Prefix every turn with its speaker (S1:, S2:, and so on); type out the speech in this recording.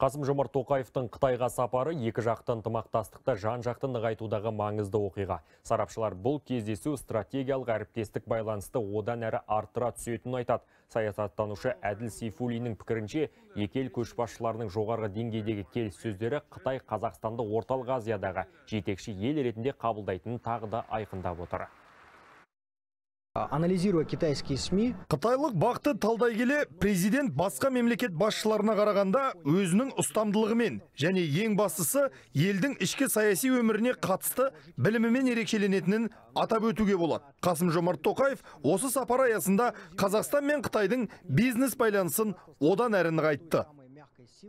S1: қасым жомарт тоқаевтың қытайға сапары екі жақты ынтымақтастықты жан жақты нығайтудағы маңызды оқиға сарапшылар бұл кездесу стратегиялық әріптестік байланысты одан әрі арттыра түсетінін айтады саясаттанушы әділ сейфулиннің пікірінше екі ел көшбасшыларының жоғарғы деңгейдегі сөздері қытай қазақстанды орталық азиядағы жетекші ел ретінде қабылдайтынын тағы да айқындап отыр
S2: анализируя
S3: китайские
S4: СМИ. Қытайлық бақты талдай келе президент басқа мемлекет басшыларына қарағанда өзінің ұстамдылығымен және ең бастысы елдің ішкі саяси өміріне қатысты білімімен ерекшеленетінін атап өтуге болады. Қасым Жомарт Тоқаев осы сапар аясында Қазақстан мен Қытайдың бизнес байланысын одан әрі нығайтты